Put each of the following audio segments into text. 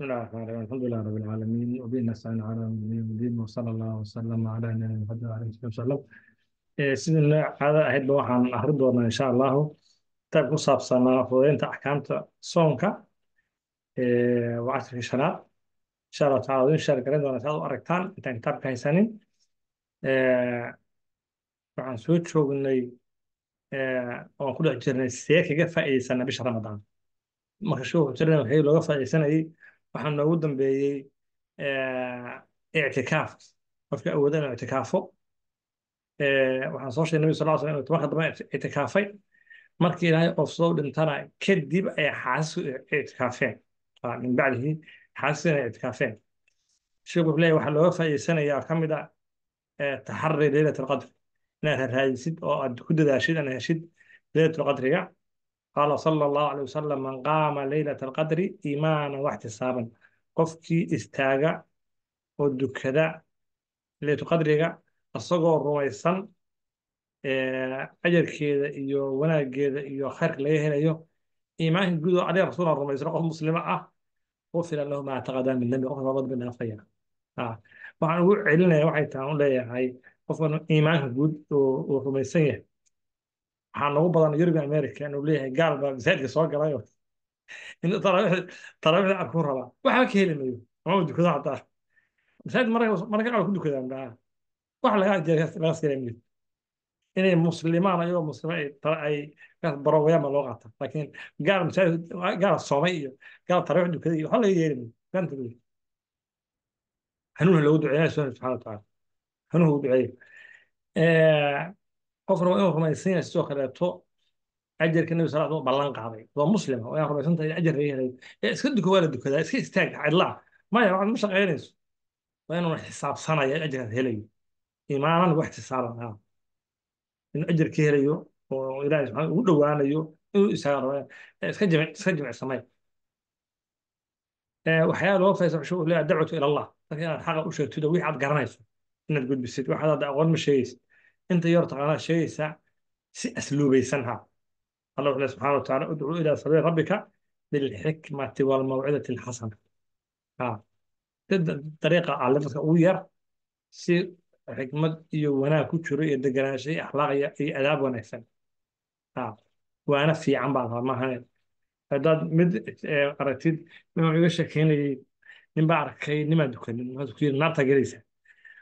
بسم الله الرحمن الرحيم الحمد لله رب العالمين وبه نستعين على المؤمنين وصلى الله وسلم على نبينا محمد وعلى اله وسلم sidii noocaada ahaydba waxaan ahri doonaa insha allahu kitaab ku saabsanaa fududeynta axkaamta soonka waa casharkii shanaad insha allahu tacala idin sheer garan doonaa si aad u aragtaan intaan kitaabka haysanin waxaan soo joognay oon ku dhex jirnay see kaga faa'iideysana bisha ramadaan marka shuu jirnay waxii looga faa'iideysanayay waxaa noogu dambeeyey ictikaaf qofka awooda inuu ictikaafo waxaan soo sheegay nabi sal slam inuu tobanka dambe ictikaafay markii ilaahay ofsoo dhintana kadib ay xaasisku ictikaafeen min bacdihi xaasisku inay ictikaafeen sheekh wuxuu leeyahy waxaa looga faa'iidsanayaa ka mid a ah, taxari leylat alqadr inaad raadisid oo aad ku dadaashid inaad heshid leylat alqadriga qaala sala allahu aley wasalam man qaama leylata alqadri iimaanan waxtisaaban qofkii istaaga oo dukada qadriga isagoo rumaysan cajarkeeda iyo wanaageeda iyo khayrka laga helayo iimaanka oo adiga rasuulan rumaysano qof muslima ah ufira lahu maa taqadaa min dambi qofka labadbi dhaafaya waxaan ugu celinaya waxay taan u leeyahay qofkan iimaanka guud oo rumaysan yahay waxaa lagu badan european america inuu leeyahay gaal baa masaajidka soo galayo in taraawiixda arku rabaa waxba ka heli mayo ama dukada hataa masaajid marka qaar ku dukadaa dhaha wax laga lagas gala mayo inay muslimaan ayagoo muslima ay barowayama loo qaata laakiin gaal masaajid soomay iyo gaal taraawiix dukada iyo waxba laga yeeli mayo ganta mayo hanuuna loogu duceeya subxaana watacaala hanuuna ugu duceeya qofkana waa inuu rumaysan yahay sidoo kaleeto ajarka nabi sal l ballan qaaday waa muslima waa rumaysan tahay ajar laga helay ee iska duko waa la dukadaa iska istaaga cidlaa ah. maya waxaad ma shaqaynayso waa inuuna xisaabsanaya ajarkaad helayo imaanan wax xisaaban inuu ajarka helayo oo ilaahay subxaan ugu dhowaanayo inuu istaaga iska jimic iska jimic samay loo faysa wuxuu leeyahay dacwatu ila allah dadka inaad xaqa u sheegtid oo wixii aad garanayso inaad gudbisid waxaad aqoon ma sheegaysid inta yoorta calaamada sheegaysaa si asluubaysan ha alla wuxuu le subxana wa tacaala udcuu ilaa sabiili rabbika bilxikmati walmawcidati alxasana dariiqa alle ah dadka ugu yar si xikmad iyo wanaag ku jiro iyo degenaansho iyo akhlaaqya iyo adaab wanaagsan waana fiican baa rabaa maahane haddaad mid e, aragtid nin wuxuu iga sheekeynayay nin baa arkay nimaa dukanin naarta gelaysaa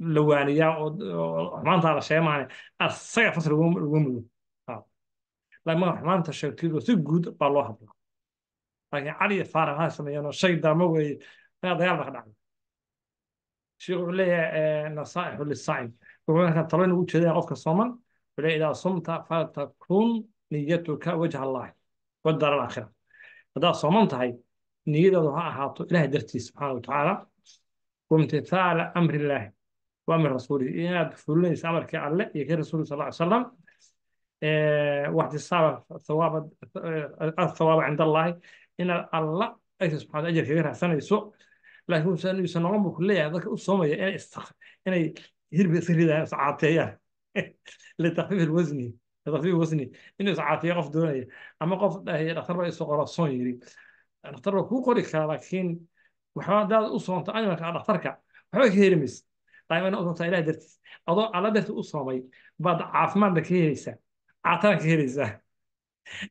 la waaniyaa oo xumaantaada sheemaane asaga fas laguma mudo laakiin xumaanta sheegtido si guud baa loo hadlaa laakiin cali iyo faara waxaa sameeyeen shay darmo weeye dagaal baa ka dhacay sheekhu wuxuu leeyahay nasaa'ixu lisaa'im wuxuu halkan talooyin ugu jeedaya qofka sooman wala idaa sumta faltakun niyatuka wajha allahi wadara alaakhira haddaad sooman tahay niyadeedu ha ahaato ilaah dartiis subxaana wa tacaala wamtithaala amri illaahi waa min rasuulihi inaad fulinaysa amarkii alle iyo kii rasuulih sal ly salam waxtisaaba athawaaba cind allahi inaad alla agtiisa subxana ajir kaga raadsanayso laakiin uusan nolon buu ku leeyahay dadka u soomaya inay inay hirbi iska ridayaan iscaateeyaan litakfiif alwasni litakfiif wasni inuu iscaateeyo qof doonaya ama qof eh, dhakhtar baa isu qoro soon yiri dhakhtar baa kuu qori karaa laakiin waxba hadaad u soonto animalka dhaktarka waxba ka heli daaimana ila dartiis adoo alla darti u soomay baad caafimaadna ka helaysaa caatana ka helaysaa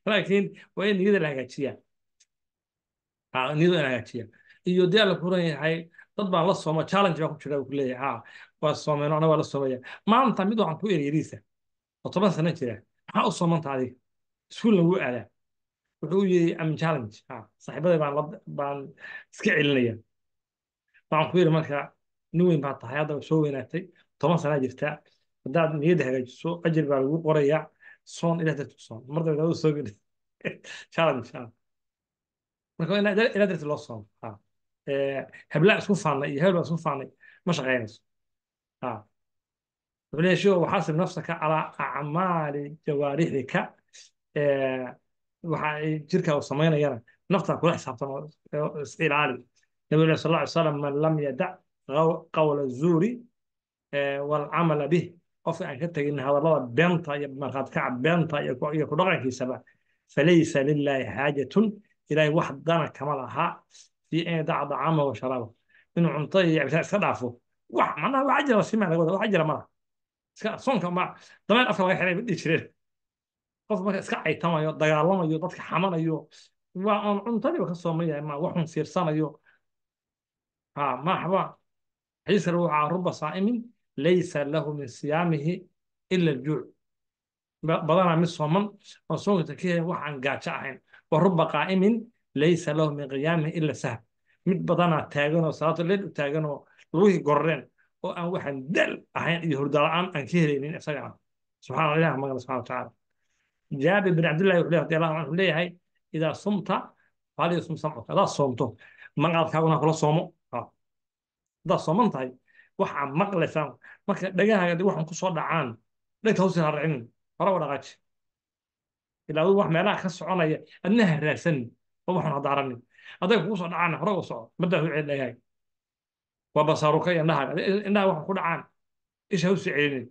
laakiin waa in niyada la hagaajiyaa niyada in hagaajiya iyo dee alla kuran yahay dad baan la sooma challenge baa ku jira ku leeyahay haa waa soomeyno ana waa la soomaya maalinta mid waxaan ku eryeriisa oo toban sano jira maxaa u soomanta adiga iskuul lagu aadaa wuxuu yiri am challenge ha saaxiibaday baan iska celinaya waxaan ku yiri marka nin weyn baa tahay haddaba soo weynaatay toban sanaa jirtaa haddaad niyadda hagaajiso ajir baa lagu qorayaa soon ilaa darti soon mar dambe adoo soo geli shaalan inshaalla marka ilaa darti loo soomo hablaa isku faanay iyo hebel baa isku faanay ma shaqaynayso wuxuu leeyahay shigo waxaasib nafsaka calaa acmaali jawaarixika waxa jirka u samaynayana naftaa kula xisaabtan oo is ilaali nabigu leh sal alla alay wasalam man lam yadac qawla zuuri eh, walcamala bih qofka aan ka tegin hadallada beenta iyo markhaadkaca beenta iyo ku dhaqankiisaba falaysa lilaahi xaajatun ilaahay wax dana kama laha fii an yadaca dacaamahu wa sharaabahu cunto iska dhaafo wax macnaha wax ajira sima laga wax ajira malaha soonka ma dameer afka laga xiray dhihi jireen qof marka iska caytamayo dagaalamayo dadka xamanayo waa oon cuntadiiba ka soomaya ma waxun siirsanayo ha maaxba ciise wuxaa ruba saa'imin laysa lahu min siyaamihi ila aljuuc badanaa mid sooman oo soonka ka waxaan gaajo ahayn wa ruba qaa'imin laysa lahu min qiyaamihi ila sahab mid badanaa taaganoo salaatu leyl u taaganoo lugihii gororeen oo aan waxaan dal ahayn iyo hurdala-aan aan ka helaynin isagana subxaana ilaah magana subxana watacaala jaabir bin cabdillahi wuxuu leeyahay radiallahu anhu leeyahay idaa sumta falyasum samcuka hadaad soomto maqalkaaguna kula soomo daa sooman tahay waxaa maqlaysaa marka dhegahaaga waxan ku soo dhacaan dhegta hoosin ha racinin horaga dhaqaaji ilaa wax meelaha ka soconaya adna ha raadsanin oo waxan ha daaranin hadday kugu soo dhacaan horaga soco madaa soo celin dhegahaaga waa basaaruka iyo indhahaaga indhaha waxan ku dhacaan isha ha usoo celinin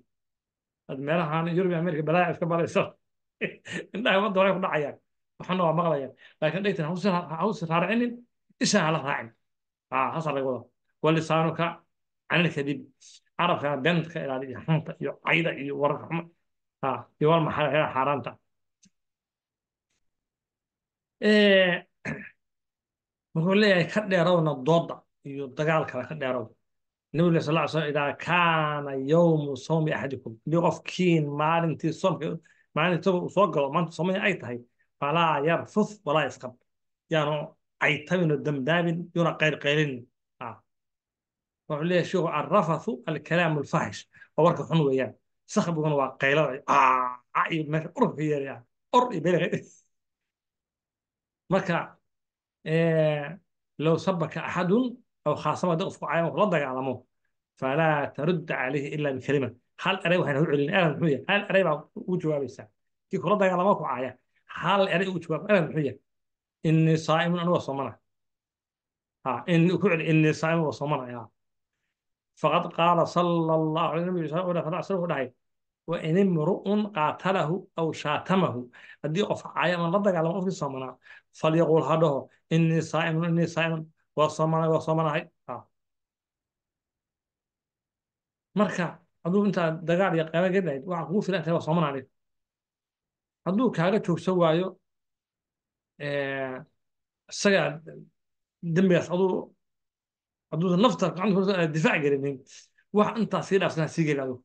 ad meelahan yurub amerika balaaya iska balaysa indhaha wadda hore ku dhacayaan waxana waa maqlayaan laakiin dhegtan ha ha racinin isha ha raacin ha hasa laga wadaa walisaanuka canilkadib carabkana beenta ka ilaali iyo xunta iyo cayda iyo wararka xuma ah, iyo walmaxalxeera xaaraanta eh, wuxuu leeyahay ka dheerowna dooda iyo dagaal dagaalkana ka dheerow nabiga sal slam idaa kaana yowmu sowmi axadikum hadii qofkiin maalintii soomka maalintii uu soo galo maanta soomihii ay tahay falaa yarfuf walaa yasqab yaanu caytabin oo damdaabin yuna qayrqaylin wuxuu leeyahay sheikhu arrafathu alkalaamu alfaxish waa warka xun weeyaan sakhbiguna waa qaylada iyo meesha urka yeeraya or iyo beel marka low sabaka axadun aw khaasama dad isku cayama kula dagaalamo falaa tarudda calayhi ila bikalima hal eray waxaan u celin eran muxuu yahay hal eray baa ugu jawaabaysaa kii kula dagaalamo ku caaya hal eray ugu jawaab eran muxuu yahay inii saa'imun aniga soomana ha inii ku celi inii saa'imun waa soomanaya faqad qaala sala allahu alay nabigu sallallahu alayhi wasallam wuxuu dhahay wa in imru'un qaatalahu aw shaatamahu haddii qof caaya ama la dagaalamo qofkii soomanaa falyaqul ha dhaho innii saa'imun innii saa'imun waa soomanay waa soomanahay marka hadduu intaa dagaal iyo qeeba gelayd waxaa kugu filan tahay waa soomanaa hadduu kaaga joogsan waayo isagaa dembigaas aduu hadduusan nafta gacan difaac gelinin wax intaa sii dhaafsan ha sii gelin adu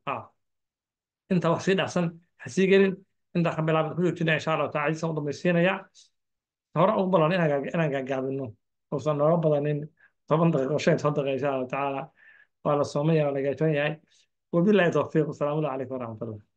intaa wax sii dhaafsan ha sii gelin intaa ka bilaabin ku joojina insha allahu taala cisa u dambaysiinaya hore ugu balan inaan gaagaabino uusan nooga badanin toban daqiiq oo shan toban daqiiq insha allahu tacaala waa la soomaya waa la gaajoon yahay wabillahi towfiiq wasalaamu calaykum waraxmatullah